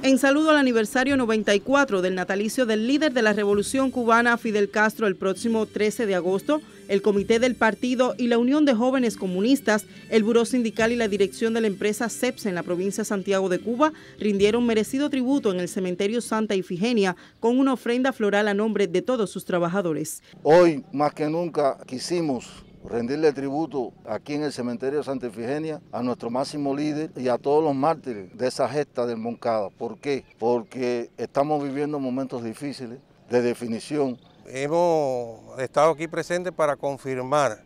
En saludo al aniversario 94 del natalicio del líder de la Revolución Cubana Fidel Castro el próximo 13 de agosto, el Comité del Partido y la Unión de Jóvenes Comunistas, el Buró Sindical y la dirección de la empresa CEPS en la provincia de Santiago de Cuba rindieron merecido tributo en el cementerio Santa Ifigenia con una ofrenda floral a nombre de todos sus trabajadores. Hoy más que nunca quisimos rendirle tributo aquí en el cementerio de Santa Efigenia a nuestro máximo líder y a todos los mártires de esa gesta del Moncada. ¿Por qué? Porque estamos viviendo momentos difíciles de definición. Hemos estado aquí presentes para confirmar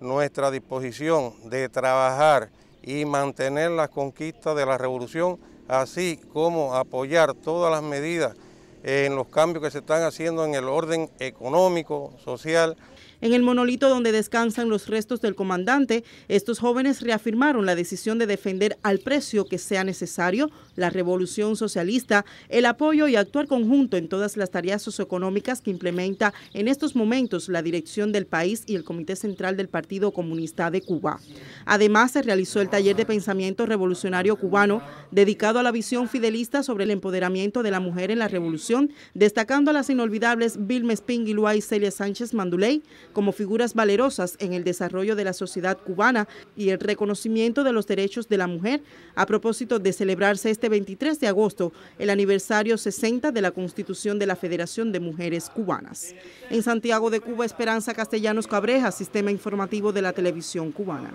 nuestra disposición de trabajar y mantener las conquistas de la revolución, así como apoyar todas las medidas en los cambios que se están haciendo en el orden económico, social. En el monolito donde descansan los restos del comandante, estos jóvenes reafirmaron la decisión de defender al precio que sea necesario la revolución socialista, el apoyo y actuar conjunto en todas las tareas socioeconómicas que implementa en estos momentos la dirección del país y el Comité Central del Partido Comunista de Cuba. Además, se realizó el taller de pensamiento revolucionario cubano dedicado a la visión fidelista sobre el empoderamiento de la mujer en la revolución destacando a las inolvidables Vilma Spinguilua y Celia Sánchez Manduley como figuras valerosas en el desarrollo de la sociedad cubana y el reconocimiento de los derechos de la mujer a propósito de celebrarse este 23 de agosto el aniversario 60 de la Constitución de la Federación de Mujeres Cubanas. En Santiago de Cuba, Esperanza Castellanos Cabreja, Sistema Informativo de la Televisión Cubana.